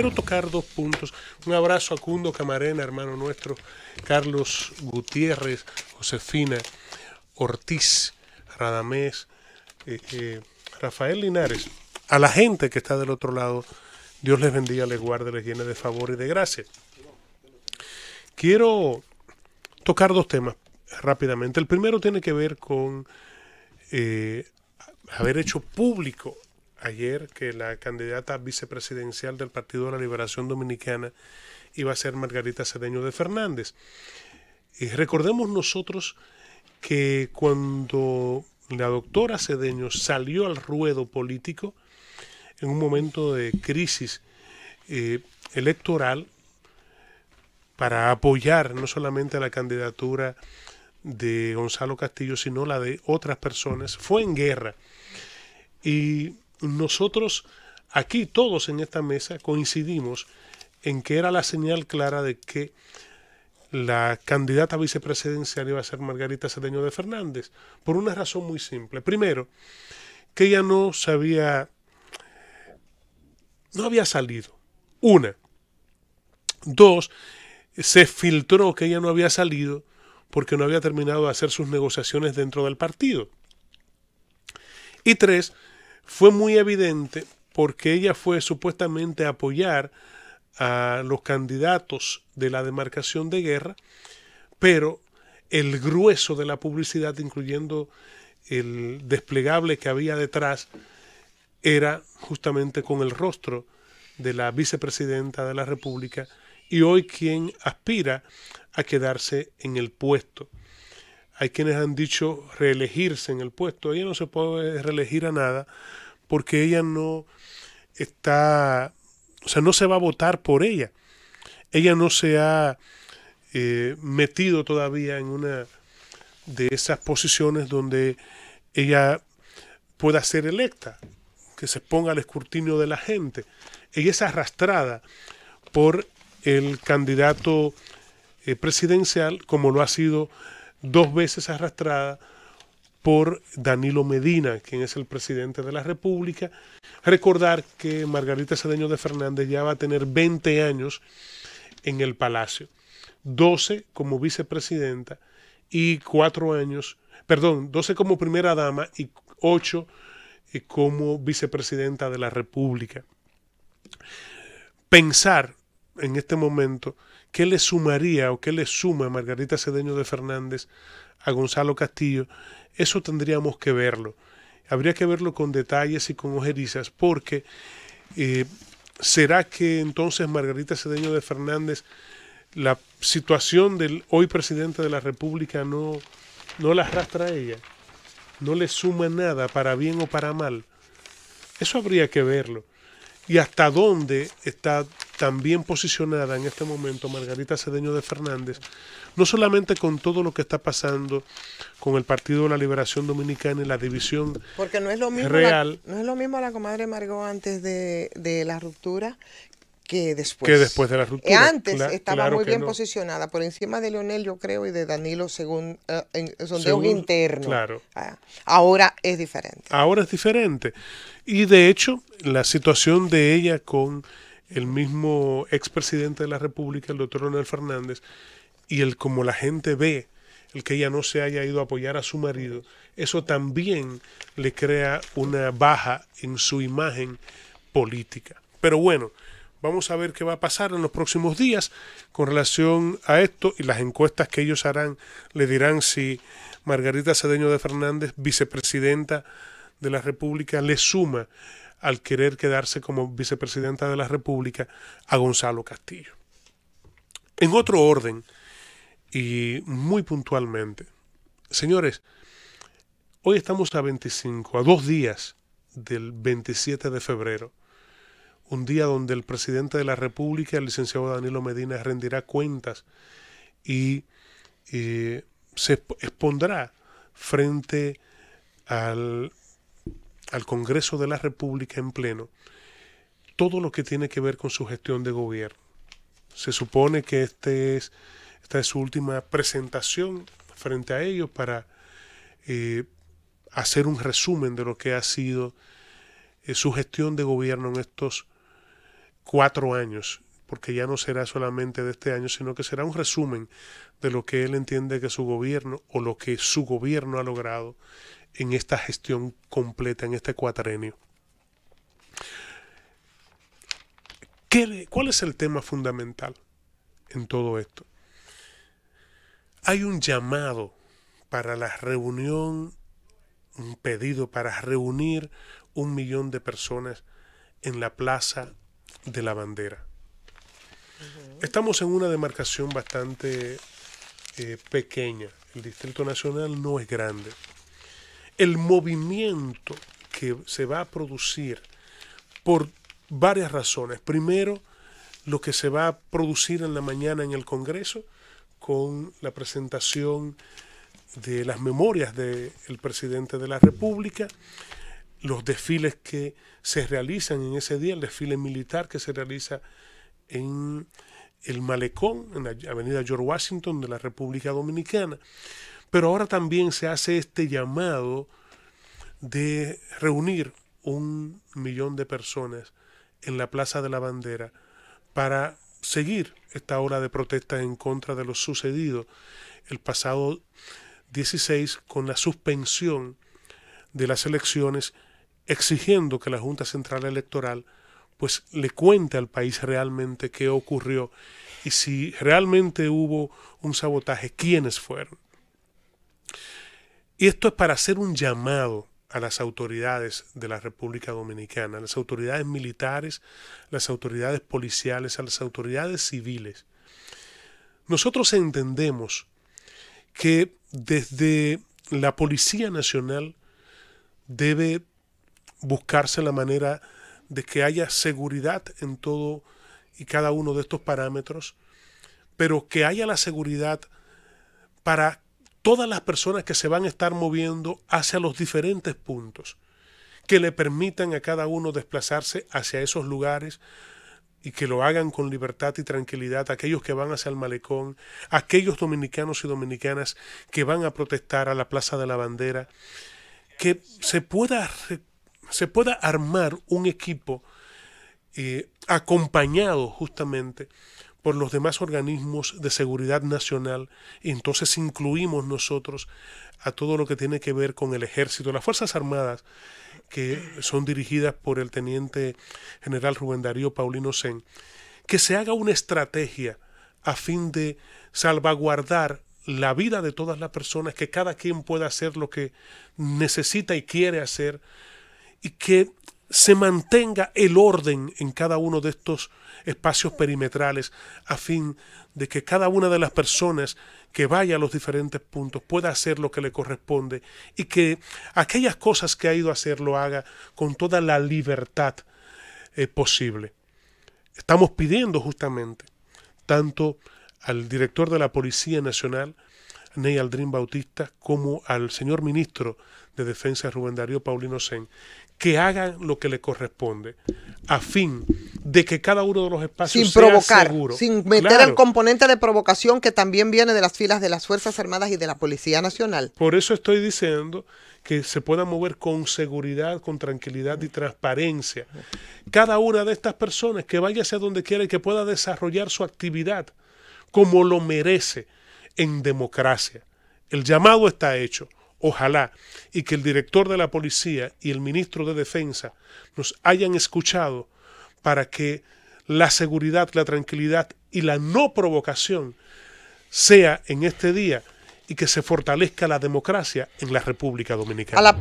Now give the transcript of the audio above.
quiero tocar dos puntos. Un abrazo a Cundo Camarena, hermano nuestro, Carlos Gutiérrez, Josefina Ortiz, Radamés, eh, eh, Rafael Linares. A la gente que está del otro lado, Dios les bendiga, les guarde, les llene de favor y de gracia. Quiero tocar dos temas rápidamente. El primero tiene que ver con eh, haber hecho público ayer que la candidata vicepresidencial del Partido de la Liberación Dominicana iba a ser Margarita Cedeño de Fernández. Y recordemos nosotros que cuando la doctora Cedeño salió al ruedo político, en un momento de crisis eh, electoral, para apoyar no solamente la candidatura de Gonzalo Castillo, sino la de otras personas, fue en guerra. Y nosotros aquí todos en esta mesa coincidimos en que era la señal clara de que la candidata vicepresidencial iba a ser Margarita Cedeño de Fernández, por una razón muy simple. Primero, que ella no sabía, no había salido. Una. Dos, se filtró que ella no había salido porque no había terminado de hacer sus negociaciones dentro del partido. Y tres, fue muy evidente porque ella fue supuestamente a apoyar a los candidatos de la demarcación de guerra, pero el grueso de la publicidad, incluyendo el desplegable que había detrás, era justamente con el rostro de la vicepresidenta de la República y hoy quien aspira a quedarse en el puesto. Hay quienes han dicho reelegirse en el puesto. Ella no se puede reelegir a nada porque ella no está, o sea, no se va a votar por ella. Ella no se ha eh, metido todavía en una de esas posiciones donde ella pueda ser electa, que se ponga al escrutinio de la gente. Ella es arrastrada por el candidato eh, presidencial como lo ha sido dos veces arrastrada por Danilo Medina, quien es el presidente de la República. Recordar que Margarita Cedeño de Fernández ya va a tener 20 años en el Palacio, 12 como vicepresidenta y 4 años, perdón, 12 como primera dama y 8 eh, como vicepresidenta de la República. Pensar en este momento ¿Qué le sumaría o qué le suma Margarita Cedeño de Fernández a Gonzalo Castillo? Eso tendríamos que verlo. Habría que verlo con detalles y con ojerizas, porque eh, ¿será que entonces Margarita Cedeño de Fernández, la situación del hoy presidente de la República no, no la arrastra a ella? ¿No le suma nada para bien o para mal? Eso habría que verlo. ¿Y hasta dónde está también posicionada en este momento Margarita Cedeño de Fernández, no solamente con todo lo que está pasando con el Partido de la Liberación Dominicana y la división Porque no es lo mismo real. no es lo mismo la comadre Margot antes de, la ruptura que después. Que después de la ruptura. Antes estaba muy bien posicionada, por encima de Leonel, yo creo, y de Danilo, según eh, son de un interno Claro. Ah, ahora es diferente. Ahora es diferente. Y de hecho, la situación de ella con el mismo expresidente de la República, el doctor Leonel Fernández, y el como la gente ve el que ella no se haya ido a apoyar a su marido, eso también le crea una baja en su imagen política. Pero bueno, vamos a ver qué va a pasar en los próximos días con relación a esto y las encuestas que ellos harán le dirán si Margarita Cedeño de Fernández, vicepresidenta de la República, le suma al querer quedarse como vicepresidenta de la República a Gonzalo Castillo. En otro orden, y muy puntualmente, señores, hoy estamos a 25, a dos días del 27 de febrero, un día donde el presidente de la República, el licenciado Danilo Medina, rendirá cuentas y eh, se expondrá frente al al Congreso de la República en pleno todo lo que tiene que ver con su gestión de gobierno. Se supone que este es, esta es su última presentación frente a ellos para eh, hacer un resumen de lo que ha sido eh, su gestión de gobierno en estos cuatro años, porque ya no será solamente de este año, sino que será un resumen de lo que él entiende que su gobierno o lo que su gobierno ha logrado en esta gestión completa, en este cuatrenio. ¿Cuál es el tema fundamental en todo esto? Hay un llamado para la reunión, un pedido para reunir un millón de personas en la Plaza de la Bandera. Estamos en una demarcación bastante eh, pequeña. El Distrito Nacional no es grande el movimiento que se va a producir por varias razones. Primero, lo que se va a producir en la mañana en el Congreso con la presentación de las memorias del presidente de la República, los desfiles que se realizan en ese día, el desfile militar que se realiza en el malecón, en la avenida George Washington de la República Dominicana. Pero ahora también se hace este llamado de reunir un millón de personas en la Plaza de la Bandera para seguir esta ola de protestas en contra de lo sucedido el pasado 16 con la suspensión de las elecciones exigiendo que la Junta Central Electoral pues le cuente al país realmente qué ocurrió y si realmente hubo un sabotaje, quiénes fueron. Y esto es para hacer un llamado a las autoridades de la República Dominicana, a las autoridades militares, las autoridades policiales, a las autoridades civiles. Nosotros entendemos que desde la Policía Nacional debe buscarse la manera de que haya seguridad en todo y cada uno de estos parámetros, pero que haya la seguridad para todas las personas que se van a estar moviendo hacia los diferentes puntos que le permitan a cada uno desplazarse hacia esos lugares y que lo hagan con libertad y tranquilidad aquellos que van hacia el malecón, aquellos dominicanos y dominicanas que van a protestar a la Plaza de la Bandera, que se pueda, se pueda armar un equipo eh, acompañado justamente por los demás organismos de seguridad nacional, entonces incluimos nosotros a todo lo que tiene que ver con el ejército, las Fuerzas Armadas, que son dirigidas por el teniente general Rubén Darío Paulino Sen, que se haga una estrategia a fin de salvaguardar la vida de todas las personas, que cada quien pueda hacer lo que necesita y quiere hacer, y que se mantenga el orden en cada uno de estos espacios perimetrales a fin de que cada una de las personas que vaya a los diferentes puntos pueda hacer lo que le corresponde y que aquellas cosas que ha ido a hacer lo haga con toda la libertad eh, posible. Estamos pidiendo justamente tanto al director de la Policía Nacional, Ney Aldrin Bautista, como al señor ministro de Defensa Rubén Darío Paulino Sen, que hagan lo que le corresponde, a fin de que cada uno de los espacios sin sea provocar, seguro. Sin meter el componente de provocación que también viene de las filas de las Fuerzas Armadas y de la Policía Nacional. Por eso estoy diciendo que se pueda mover con seguridad, con tranquilidad y transparencia. Cada una de estas personas que vaya hacia donde quiera y que pueda desarrollar su actividad como lo merece en democracia. El llamado está hecho. Ojalá y que el director de la policía y el ministro de Defensa nos hayan escuchado para que la seguridad, la tranquilidad y la no provocación sea en este día y que se fortalezca la democracia en la República Dominicana.